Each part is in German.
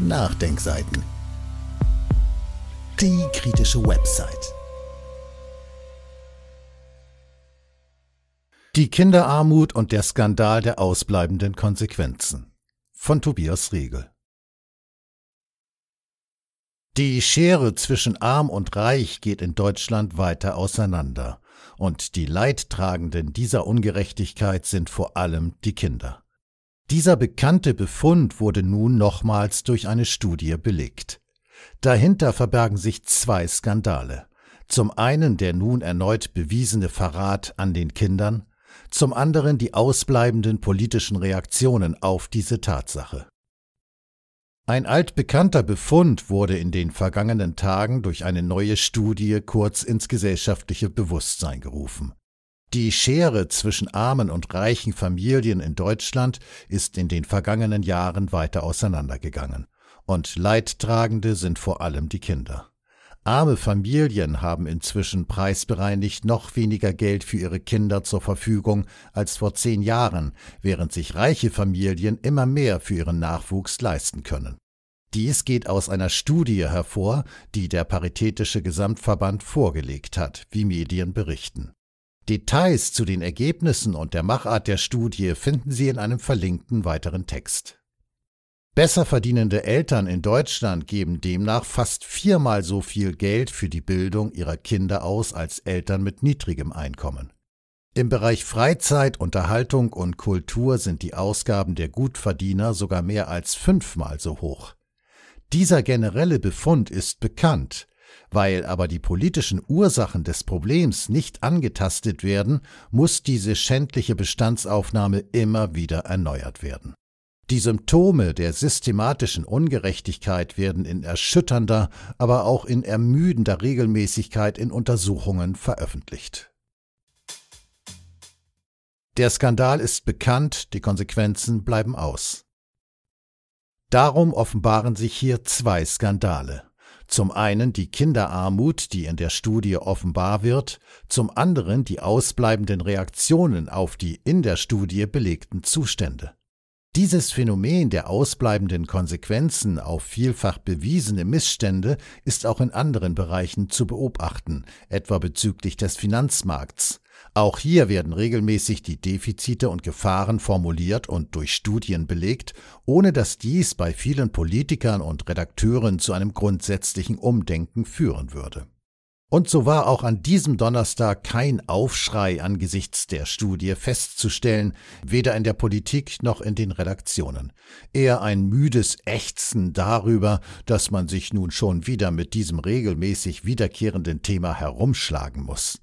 Nachdenkseiten. Die kritische Website. Die Kinderarmut und der Skandal der ausbleibenden Konsequenzen von Tobias Riegel. Die Schere zwischen arm und reich geht in Deutschland weiter auseinander, und die Leidtragenden dieser Ungerechtigkeit sind vor allem die Kinder. Dieser bekannte Befund wurde nun nochmals durch eine Studie belegt. Dahinter verbergen sich zwei Skandale. Zum einen der nun erneut bewiesene Verrat an den Kindern, zum anderen die ausbleibenden politischen Reaktionen auf diese Tatsache. Ein altbekannter Befund wurde in den vergangenen Tagen durch eine neue Studie kurz ins gesellschaftliche Bewusstsein gerufen. Die Schere zwischen armen und reichen Familien in Deutschland ist in den vergangenen Jahren weiter auseinandergegangen. Und Leidtragende sind vor allem die Kinder. Arme Familien haben inzwischen preisbereinigt noch weniger Geld für ihre Kinder zur Verfügung als vor zehn Jahren, während sich reiche Familien immer mehr für ihren Nachwuchs leisten können. Dies geht aus einer Studie hervor, die der Paritätische Gesamtverband vorgelegt hat, wie Medien berichten. Details zu den Ergebnissen und der Machart der Studie finden Sie in einem verlinkten weiteren Text. Besser verdienende Eltern in Deutschland geben demnach fast viermal so viel Geld für die Bildung ihrer Kinder aus als Eltern mit niedrigem Einkommen. Im Bereich Freizeit, Unterhaltung und Kultur sind die Ausgaben der Gutverdiener sogar mehr als fünfmal so hoch. Dieser generelle Befund ist bekannt, weil aber die politischen Ursachen des Problems nicht angetastet werden, muss diese schändliche Bestandsaufnahme immer wieder erneuert werden. Die Symptome der systematischen Ungerechtigkeit werden in erschütternder, aber auch in ermüdender Regelmäßigkeit in Untersuchungen veröffentlicht. Der Skandal ist bekannt, die Konsequenzen bleiben aus. Darum offenbaren sich hier zwei Skandale. Zum einen die Kinderarmut, die in der Studie offenbar wird, zum anderen die ausbleibenden Reaktionen auf die in der Studie belegten Zustände. Dieses Phänomen der ausbleibenden Konsequenzen auf vielfach bewiesene Missstände ist auch in anderen Bereichen zu beobachten, etwa bezüglich des Finanzmarkts, auch hier werden regelmäßig die Defizite und Gefahren formuliert und durch Studien belegt, ohne dass dies bei vielen Politikern und Redakteuren zu einem grundsätzlichen Umdenken führen würde. Und so war auch an diesem Donnerstag kein Aufschrei angesichts der Studie festzustellen, weder in der Politik noch in den Redaktionen. Eher ein müdes Ächzen darüber, dass man sich nun schon wieder mit diesem regelmäßig wiederkehrenden Thema herumschlagen muss.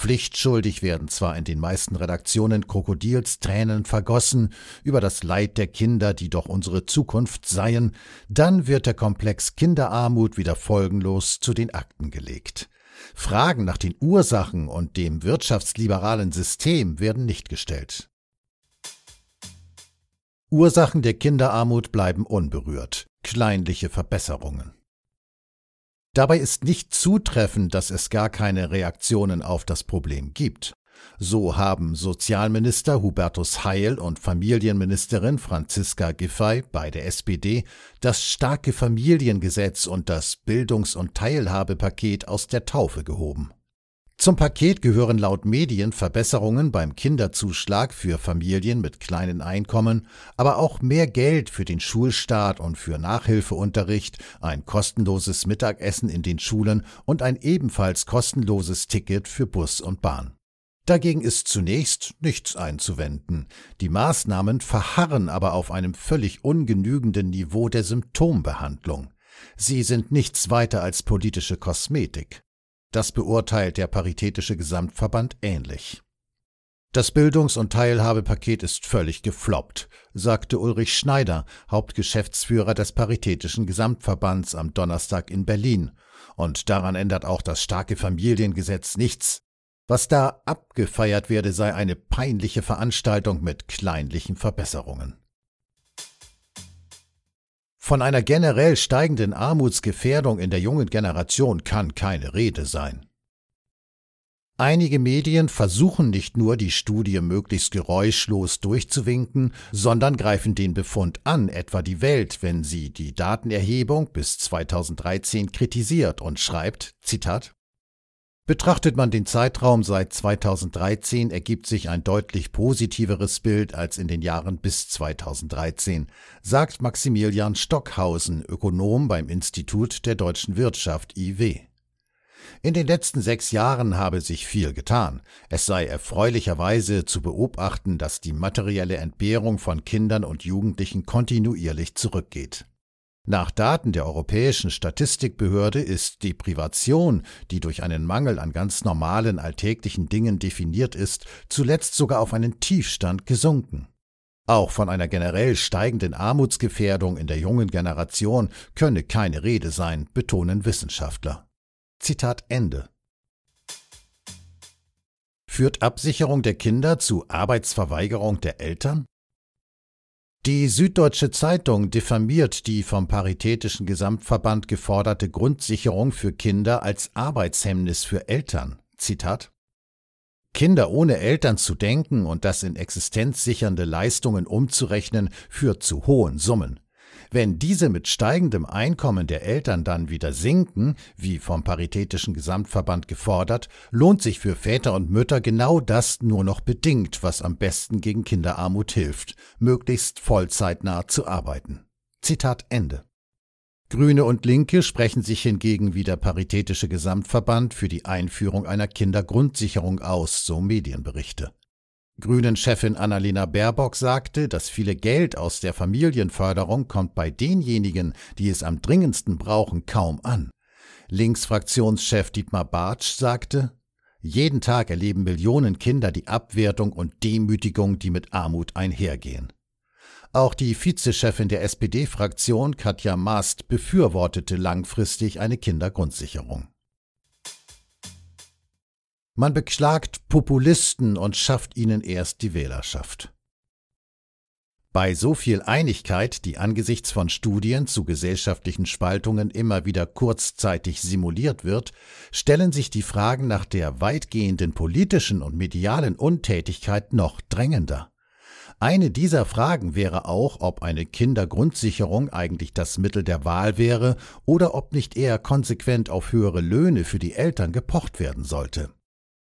Pflichtschuldig werden zwar in den meisten Redaktionen Krokodilstränen vergossen über das Leid der Kinder, die doch unsere Zukunft seien, dann wird der Komplex Kinderarmut wieder folgenlos zu den Akten gelegt. Fragen nach den Ursachen und dem wirtschaftsliberalen System werden nicht gestellt. Ursachen der Kinderarmut bleiben unberührt, kleinliche Verbesserungen. Dabei ist nicht zutreffend, dass es gar keine Reaktionen auf das Problem gibt. So haben Sozialminister Hubertus Heil und Familienministerin Franziska Giffey bei der SPD das starke Familiengesetz und das Bildungs- und Teilhabepaket aus der Taufe gehoben. Zum Paket gehören laut Medien Verbesserungen beim Kinderzuschlag für Familien mit kleinen Einkommen, aber auch mehr Geld für den Schulstart und für Nachhilfeunterricht, ein kostenloses Mittagessen in den Schulen und ein ebenfalls kostenloses Ticket für Bus und Bahn. Dagegen ist zunächst nichts einzuwenden. Die Maßnahmen verharren aber auf einem völlig ungenügenden Niveau der Symptombehandlung. Sie sind nichts weiter als politische Kosmetik. Das beurteilt der Paritätische Gesamtverband ähnlich. Das Bildungs- und Teilhabepaket ist völlig gefloppt, sagte Ulrich Schneider, Hauptgeschäftsführer des Paritätischen Gesamtverbands am Donnerstag in Berlin. Und daran ändert auch das starke Familiengesetz nichts. Was da abgefeiert werde, sei eine peinliche Veranstaltung mit kleinlichen Verbesserungen. Von einer generell steigenden Armutsgefährdung in der jungen Generation kann keine Rede sein. Einige Medien versuchen nicht nur, die Studie möglichst geräuschlos durchzuwinken, sondern greifen den Befund an, etwa die Welt, wenn sie die Datenerhebung bis 2013 kritisiert und schreibt, Zitat, Betrachtet man den Zeitraum seit 2013, ergibt sich ein deutlich positiveres Bild als in den Jahren bis 2013, sagt Maximilian Stockhausen, Ökonom beim Institut der deutschen Wirtschaft IW. In den letzten sechs Jahren habe sich viel getan. Es sei erfreulicherweise zu beobachten, dass die materielle Entbehrung von Kindern und Jugendlichen kontinuierlich zurückgeht. Nach Daten der Europäischen Statistikbehörde ist die Privation, die durch einen Mangel an ganz normalen alltäglichen Dingen definiert ist, zuletzt sogar auf einen Tiefstand gesunken. Auch von einer generell steigenden Armutsgefährdung in der jungen Generation könne keine Rede sein, betonen Wissenschaftler. Zitat Ende. Führt Absicherung der Kinder zu Arbeitsverweigerung der Eltern? Die Süddeutsche Zeitung diffamiert die vom Paritätischen Gesamtverband geforderte Grundsicherung für Kinder als Arbeitshemmnis für Eltern. Zitat Kinder ohne Eltern zu denken und das in existenzsichernde Leistungen umzurechnen, führt zu hohen Summen. Wenn diese mit steigendem Einkommen der Eltern dann wieder sinken, wie vom Paritätischen Gesamtverband gefordert, lohnt sich für Väter und Mütter genau das nur noch bedingt, was am besten gegen Kinderarmut hilft, möglichst vollzeitnah zu arbeiten. Zitat Ende. Grüne und Linke sprechen sich hingegen wie der Paritätische Gesamtverband für die Einführung einer Kindergrundsicherung aus, so Medienberichte. Grünen-Chefin Annalena Baerbock sagte, das viele Geld aus der Familienförderung kommt bei denjenigen, die es am dringendsten brauchen, kaum an. Linksfraktionschef Dietmar Bartsch sagte, jeden Tag erleben Millionen Kinder die Abwertung und Demütigung, die mit Armut einhergehen. Auch die Vizechefin der SPD-Fraktion Katja Maast befürwortete langfristig eine Kindergrundsicherung. Man beklagt Populisten und schafft ihnen erst die Wählerschaft. Bei so viel Einigkeit, die angesichts von Studien zu gesellschaftlichen Spaltungen immer wieder kurzzeitig simuliert wird, stellen sich die Fragen nach der weitgehenden politischen und medialen Untätigkeit noch drängender. Eine dieser Fragen wäre auch, ob eine Kindergrundsicherung eigentlich das Mittel der Wahl wäre oder ob nicht eher konsequent auf höhere Löhne für die Eltern gepocht werden sollte.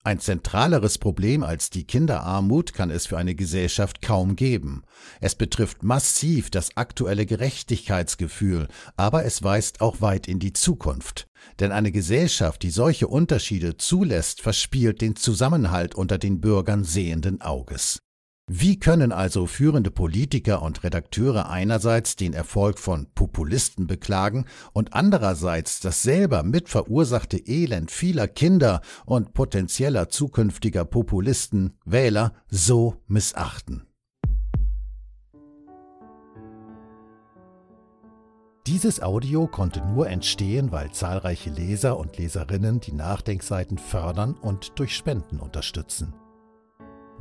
Ein zentraleres Problem als die Kinderarmut kann es für eine Gesellschaft kaum geben. Es betrifft massiv das aktuelle Gerechtigkeitsgefühl, aber es weist auch weit in die Zukunft. Denn eine Gesellschaft, die solche Unterschiede zulässt, verspielt den Zusammenhalt unter den Bürgern sehenden Auges. Wie können also führende Politiker und Redakteure einerseits den Erfolg von Populisten beklagen und andererseits das selber mitverursachte Elend vieler Kinder und potenzieller zukünftiger Populisten, Wähler so missachten? Dieses Audio konnte nur entstehen, weil zahlreiche Leser und Leserinnen die Nachdenkseiten fördern und durch Spenden unterstützen.